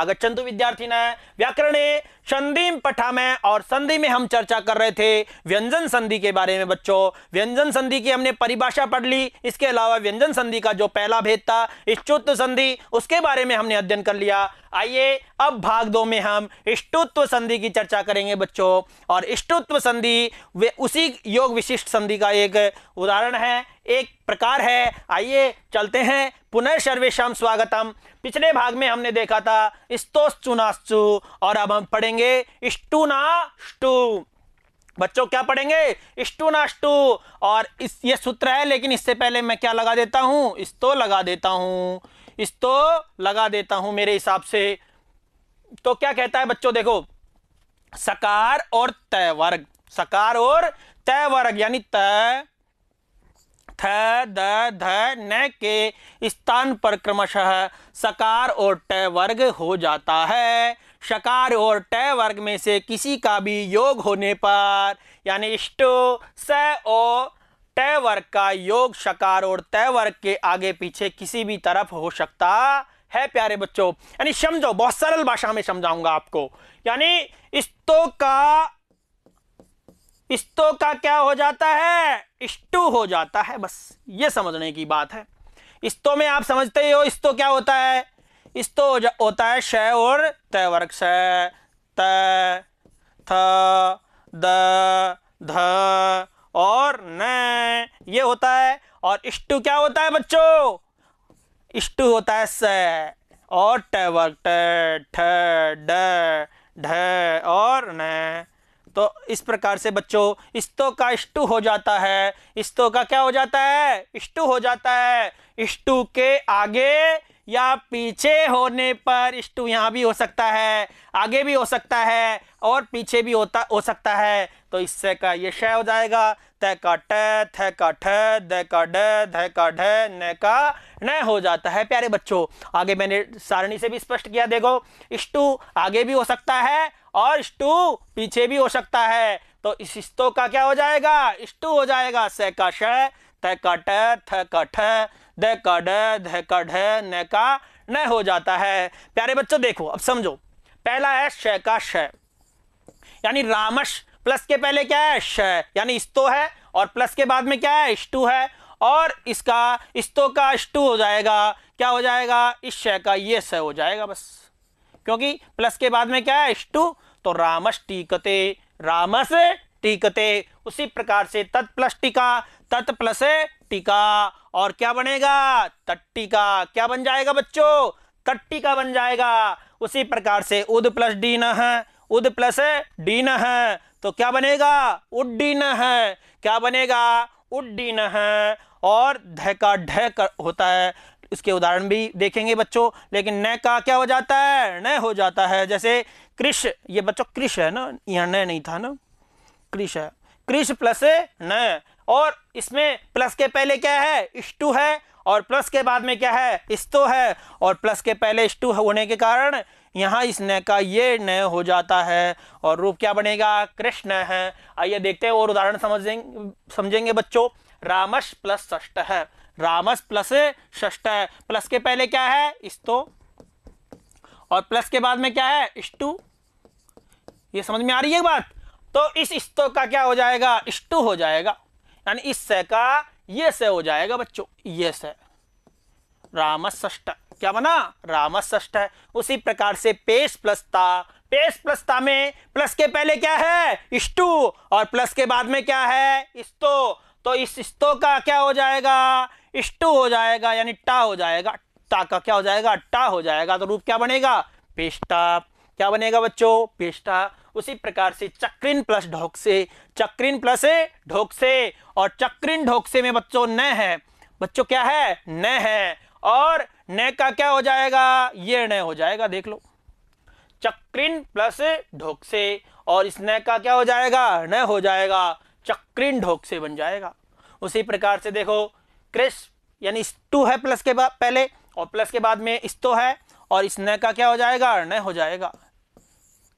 आगच्छन्तु विद्यार्थी न व्याकरणे संधि पठा में और संधि में हम चर्चा कर रहे थे व्यंजन संधि के बारे में बच्चों व्यंजन संधि की हमने परिभाषा पढ़ ली इसके अलावा व्यंजन संधि का जो पहला भेद था इष्टुत्व संधि उसके बारे में हमने अध्ययन कर लिया आइए अब भाग दो में हम इष्टुत्व संधि की चर्चा करेंगे बच्चों और इष्टुत्व संधि उसी योग विशिष्ट संधि का एक उदाहरण है एक प्रकार है आइए चलते हैं पुनः सर्वेशम स्वागतम पिछले भाग में हमने देखा था स्तोस्तुनास्तु और अब हम पढ़ेंगे स्टुनाष्टु बच्चों क्या पढ़ेंगे स्टुनाष्टु और इस ये सूत्र है लेकिन इससे पहले मैं क्या लगा देता हूँ तो लगा देता हूँ तो लगा देता हूँ मेरे हिसाब से तो क्या कहता है बच्चों देखो सकार और तय वर्ग सकार और तय वर्ग यानी तय थ द ध न के स्थान पर क्रमशः सकार और ट वर्ग हो जाता है शकार और ट वर्ग में से किसी का भी योग होने पर यानी इष्टो स ओ ट वर्ग का योग शकार और तय वर्ग के आगे पीछे किसी भी तरफ हो सकता है प्यारे बच्चों यानी समझो बहुत सरल भाषा में समझाऊंगा आपको यानी इस्तो का इस्तो का क्या हो जाता है इष्टू हो जाता है बस ये समझने की बात है इस्तो में आप समझते ही हो इस्तो क्या होता है इस्तो हो होता है श और तय वर्ग श त थ द ध और न ये होता है और इष्टु क्या होता है बच्चों इष्टु होता है स और ट वर्ग ट ठ ड ढ और न तो इस प्रकार से बच्चों इस्तो का इष्टु हो जाता है इस्तो का क्या हो जाता है इष्टु हो जाता है इष्टु के आगे या पीछे होने पर स्टू यहाँ भी हो सकता है आगे भी हो सकता है और पीछे भी होता हो सकता है तो इससे का ये शय हो जाएगा तय का ट थ का ठ द का ड ध का ढ न का न हो जाता है प्यारे बच्चों आगे मैंने सारणी से भी स्पष्ट किया देखो इष्टू आगे भी हो सकता है और स्टू पीछे भी हो सकता है तो इस इस्तों का क्या हो जाएगा स्टू हो जाएगा स का श त का ट थ का ठ द का न का न हो जाता है प्यारे बच्चों देखो अब समझो पहला है श का श यानी रामश प्लस के पहले क्या है श यानी इस्तो है और प्लस के बाद में क्या है इष्टु है और इसका इस्तो का इष्टु हो जाएगा क्या हो जाएगा इस श का ये स हो जाएगा बस क्योंकि प्लस के बाद में क्या है इष्टु तो रामस टीकते रामस टीकते उसी प्रकार से तत्प्लस टीका तत् प्लस टीका और क्या बनेगा तट्टिका क्या बन जाएगा बच्चों तट्टिका बन जाएगा उसी प्रकार से उद प्लस डी न है उद प्लस डी न है तो क्या बनेगा उड्डीन है क्या बनेगा उड्डीन है और ढ का ढ होता है इसके उदाहरण भी देखेंगे बच्चों लेकिन न का क्या हो जाता है न हो जाता है जैसे कृष ये बच्चों कृष है ना यहाँ न नहीं था ना कृष है कृष प्लस न और इसमें प्लस के पहले क्या है इस्टू है और प्लस के बाद में क्या है इस्तो है और प्लस के पहले इस्टू होने के कारण यहाँ इस न का ये न हो जाता है और रूप क्या बनेगा कृष्ण है आइए देखते हैं और उदाहरण समझेंगे समझेंगे बच्चों रामस प्लस षष्ट है रामस प्लस षष्ट है प्लस के पहले क्या है इस्तो और प्लस के बाद में क्या है इष्टू ये समझ में आ रही है बात तो इस इस्तो का क्या हो जाएगा इष्टू हो जाएगा यानी इस स का ये स हो जाएगा बच्चों ये स रामसष्ट क्या बना राम है उसी प्रकार से पेश प्लस ता पेश प्लस ता में प्लस के पहले क्या है इष्टु और प्लस के बाद में क्या है इस्तो तो इस इस्तो का क्या हो जाएगा इष्टु हो जाएगा यानी टा हो जाएगा ता का क्या हो जाएगा टा हो जाएगा तो रूप क्या बनेगा पेस्टा क्या बनेगा बच्चों पेस्टा उसी प्रकार से चक्रिन प्लस ढोक से चक्रिन प्लस ढोक से और चक्रिन ढोक से में बच्चों न है बच्चों क्या है न है और न का क्या हो जाएगा ये न हो जाएगा देख लो चक्रिन प्लस ढोक से और इस न का क्या हो जाएगा न हो जाएगा चक्रिन ढोक से बन जाएगा उसी प्रकार से देखो क्रिस यानी टू है प्लस के बाद पहले और प्लस के बाद में इस तो है और इस न का क्या हो जाएगा न हो जाएगा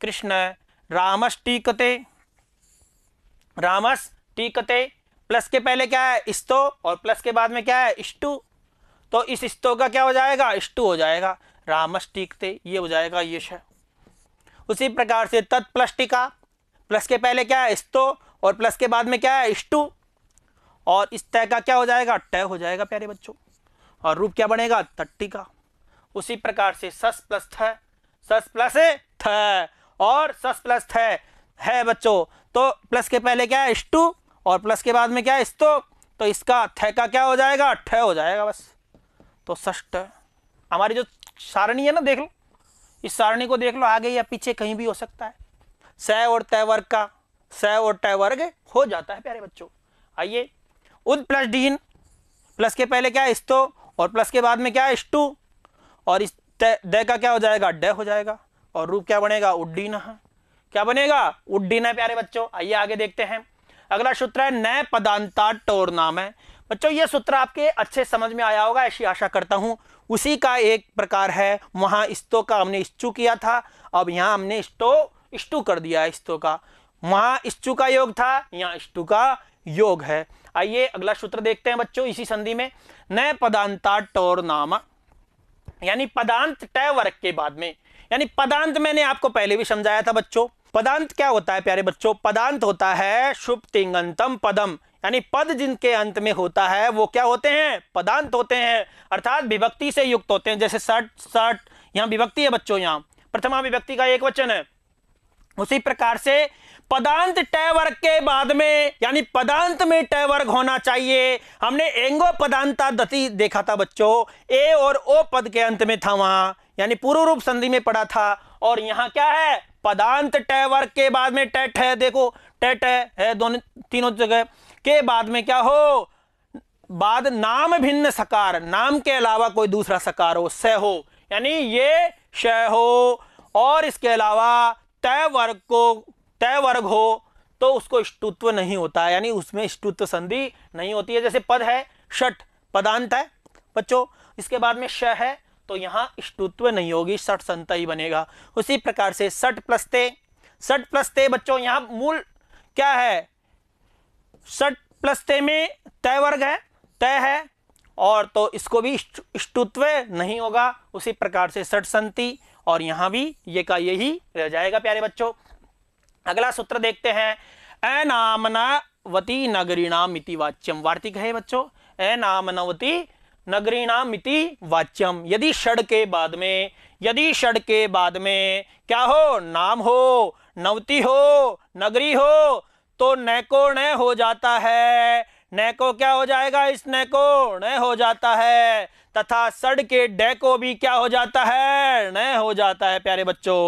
कृष्ण रामस टीकते रामस टीकते प्लस के पहले क्या है इस्तो और प्लस के बाद में क्या है इष्टु तो इस इस्तो का क्या हो जाएगा इष्टु हो जाएगा रामस टीकते ये हो जाएगा यश उसी प्रकार से तत् प्लस टीका प्लस के पहले क्या है इस्तो और प्लस के बाद में क्या है इष्टु और इस तय का क्या हो जाएगा टय हो जाएगा प्यारे बच्चों और रूप क्या बनेगा तट्टी का उसी प्रकार से सस प्लस थ सस प्लस थ और सस प्लस है है बच्चों तो प्लस के पहले क्या है स्टू और प्लस के बाद में क्या है स्तो तो इसका थे का क्या हो जाएगा ठे हो जाएगा बस तो सष्ट हमारी जो सारणी है ना देख लो इस सारणी को देख लो आगे या पीछे कहीं भी हो सकता है स और तय वर्ग का स और तय वर्ग हो जाता है प्यारे बच्चों आइए उद प्लस डीन प्लस के पहले क्या है स्तो और प्लस के बाद में क्या है स्टू और इस दे का क्या हो जाएगा ड हो जाएगा और रूप क्या बनेगा उड्डीन क्या बनेगा उड्डीन प्यारे बच्चों आइए आगे देखते हैं अगला सूत्र है नए पदांता टोर नाम है बच्चों ये सूत्र आपके अच्छे समझ में आया होगा ऐसी आशा करता हूं उसी का एक प्रकार है वहां इस्तो का हमने इस्तु किया था अब यहां हमने इस्तो इष्टु कर दिया है इस्तो का वहां इष्टु का योग था यहाँ इष्टु का योग है आइए अगला सूत्र देखते हैं बच्चों इसी संधि में नए पदांता टोर नाम यानी पदांत टय वर्ग के बाद में यानी पदांत मैंने आपको पहले भी समझाया था बच्चों पदांत क्या होता है प्यारे बच्चों पदांत होता है शुभ तिंगंतम पदम यानी पद जिनके अंत में होता है वो क्या होते हैं पदांत होते हैं अर्थात विभक्ति से युक्त होते हैं जैसे सट सट यहाँ विभक्ति है बच्चों यहाँ प्रथमा विभक्ति का एक वचन है उसी प्रकार से पदांत टय वर्ग के बाद में यानी पदांत में टय वर्ग होना चाहिए हमने एंगो पदांता दति देखा था बच्चों ए और ओ पद के अंत में था वहां यानी पूर्व रूप संधि में पड़ा था और यहां क्या है पदांत टय वर्ग के बाद में टेट है देखो टेट है, है दोनों तीनों जगह के बाद में क्या हो बाद नाम भिन्न सकार नाम के अलावा कोई दूसरा सकार हो स हो यानी ये श हो और इसके अलावा तय वर्ग को तय वर्ग हो तो उसको स्तुत्व नहीं होता है यानी उसमें स्तुत्व संधि नहीं होती है जैसे पद है शठ पदांत है बच्चों इसके बाद में श है तो यहाँ इष्टुत्व नहीं होगी सट संत ही बनेगा उसी प्रकार से सट प्लस ते सट प्लस ते बच्चों यहाँ मूल क्या है सट प्लस ते में तय वर्ग है तय है और तो इसको भी इष्टुत्व नहीं होगा उसी प्रकार से सट संति और यहाँ भी ये का यही रह जाएगा प्यारे बच्चों अगला सूत्र देखते हैं अनामनावती नगरी नाम इति वाच्यम वार्तिक है बच्चों अनामनावती इति वाच्यम यदि षड के बाद में यदि षड के बाद में क्या हो नाम हो नवती हो नगरी हो तो नैको न हो जाता है नैको क्या हो जाएगा इस नैको न हो जाता है तथा सड़ के डेको भी क्या हो जाता है न हो जाता है प्यारे बच्चों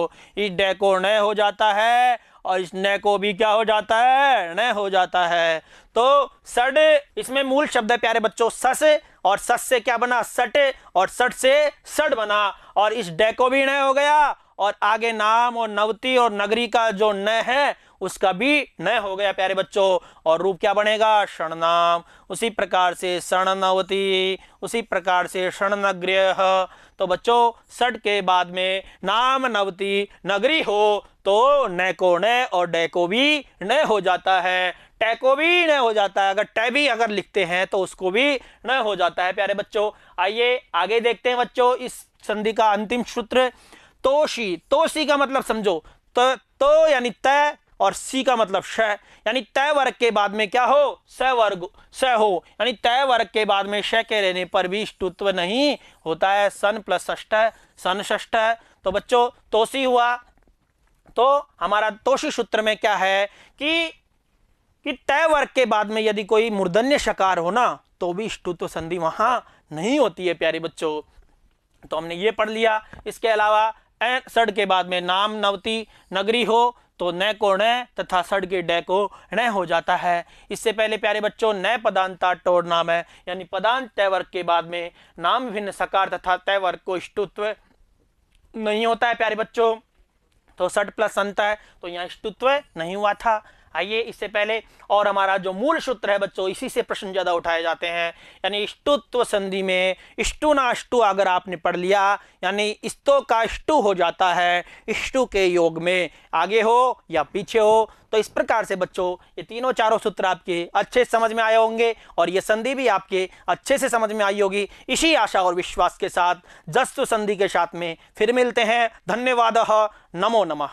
इस डेको न हो जाता है और इस न को भी क्या हो जाता है न हो जाता है तो सड इसमें मूल शब्द है प्यारे बच्चों सस और सट से क्या बना सटे और सट से सट बना और इस डे को भी नय हो गया और आगे नाम और नवती और नगरी का जो न है उसका भी न हो गया प्यारे बच्चों और रूप क्या बनेगा क्षण नाम उसी प्रकार से क्षण नवती उसी प्रकार से क्षण नगर तो बच्चों सट के बाद में नाम नवती नगरी हो तो न को न और डे को भी न हो जाता है टैको भी न हो जाता है अगर टै भी अगर लिखते हैं तो उसको भी न हो जाता है प्यारे बच्चों आइए आगे देखते हैं बच्चों इस संधि का अंतिम सूत्र तोशी तोशी का मतलब समझो तो, तो यानी तय और सी का मतलब श यानी तय वर्ग के बाद में क्या हो स वर्ग स हो यानी तय वर्ग के बाद में श के रहने पर भी स्तुत्व नहीं होता है सन प्लस ष्ट सन है तो बच्चों तोसी हुआ तो हमारा तोषी सूत्र में क्या है कि कि तय वर्ग के बाद में यदि कोई मूर्धन्य शकार हो ना तो भी स्टुत्व संधि वहां नहीं होती है प्यारे बच्चों तो हमने ये पढ़ लिया इसके अलावा सड़ के बाद में नाम नवती नगरी हो तो न को न तथा सड़ के डे को न हो जाता है इससे पहले प्यारे बच्चों न पदांता टोर नाम है यानी पदांत तय वर्ग के बाद में नाम भिन्न सकार तथा तय वर्ग को स्टुत्व नहीं होता है प्यारे बच्चों तो सट प्लस अंत है तो यहाँ स्तुत्व नहीं हुआ था आइए इससे पहले और हमारा जो मूल सूत्र है बच्चों इसी से प्रश्न ज़्यादा उठाए जाते हैं यानी इष्टुत्व संधि में इष्टु नाष्टु अगर आपने पढ़ लिया यानी इस्तो का इष्टु हो जाता है इष्टु के योग में आगे हो या पीछे हो तो इस प्रकार से बच्चों ये तीनों चारों सूत्र आपके अच्छे से समझ में आए होंगे और ये संधि भी आपके अच्छे से समझ में आई होगी इसी आशा और विश्वास के साथ जस्तु संधि के साथ में फिर मिलते हैं धन्यवाद नमो नमः